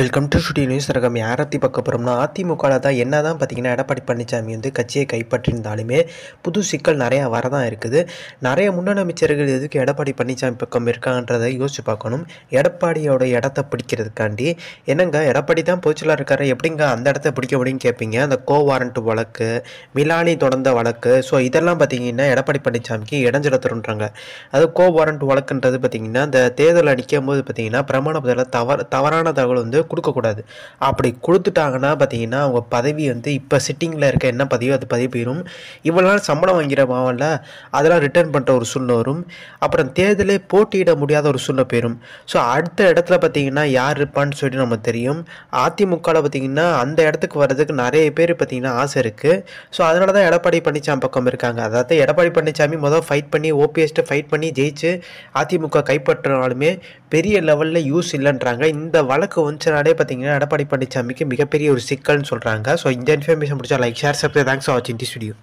welcome to studio news ரகம் யாரத்தி பற்றி பார்க்க போகிறோம்னா அதிமுகவில் தான் என்ன தான் பார்த்திங்கன்னா எடப்பாடி பழனிசாமி வந்து கட்சியை கைப்பற்றியிருந்தாலுமே புது சிக்கல் நிறையா வரதான் இருக்குது நிறைய முன்னாள் அமைச்சர்கள் எதுக்கு எடப்பாடி பழனிசாமி பக்கம் இருக்காங்கன்றதை யோசிச்சு பார்க்கணும் எடப்பாடியோட இடத்த பிடிக்கிறதுக்காண்டி என்னங்க எடப்பாடி தான் பொதுச்சலாக இருக்காரு எப்படிங்க அந்த இடத்த பிடிக்க முடியும்னு கேட்பீங்க அந்த கோ வாரண்ட் வழக்கு மிலானி தொடர்ந்த வழக்கு ஸோ இதெல்லாம் பார்த்தீங்கன்னா எடப்பாடி பழனிசாமிக்கு இடைஞ்சல அது கோ வாரண்ட் வழக்குன்றது பார்த்திங்கன்னா இந்த தேர்தல் அடிக்கும் போது பார்த்தீங்கன்னா பிரமாண தவறு தவறான தகவல் வந்து கொடுக்கக்கூடாது அப்படி கொடுத்துட்டாங்கன்னா பார்த்தீங்கன்னா அவங்க பதவி வந்து இப்போ சிட்டிங்கில் இருக்க என்ன பதவியோ அது பதவி போயிடும் இவ்வளோ நாள் சம்பளம் வாங்கிற மாவல்ல அதெல்லாம் ரிட்டர்ன் பண்ணுற ஒரு சூழ்நிலை வரும் அப்புறம் தேர்தலே போட்டியிட முடியாத ஒரு சூழ்நிலை போயிடும் ஸோ அடுத்த இடத்துல பார்த்தீங்கன்னா யார் இருப்பான்னு சொல்லிட்டு நமக்கு தெரியும் அதிமுகவில் பார்த்தீங்கன்னா அந்த இடத்துக்கு வர்றதுக்கு நிறைய பேர் பார்த்தீங்கன்னா ஆசை இருக்குது ஸோ அதனால தான் எடப்பாடி பழனிசாமி பக்கம் இருக்காங்க அதாவது எடப்பாடி பழனிசாமி முதல் ஃபைட் பண்ணி ஓபிஎஸ்ட்டை ஃபைட் பண்ணி ஜெயிச்சு அதிமுக கைப்பற்றினாலுமே பெரிய லெவலில் யூஸ் இல்லைன்றாங்க இந்த வழக்கு வந்துச்சுனாலே பார்த்தீங்கன்னா எடப்பாடி பழனிசாமிக்கு மிகப்பெரிய ஒரு சிக்கல்னு சொல்கிறாங்க ஸோ இந்த இன்ஃபர்மேஷன் பிடிச்சா like share subscribe thanks for வாட்சிங் தி ஸ்டுடியோ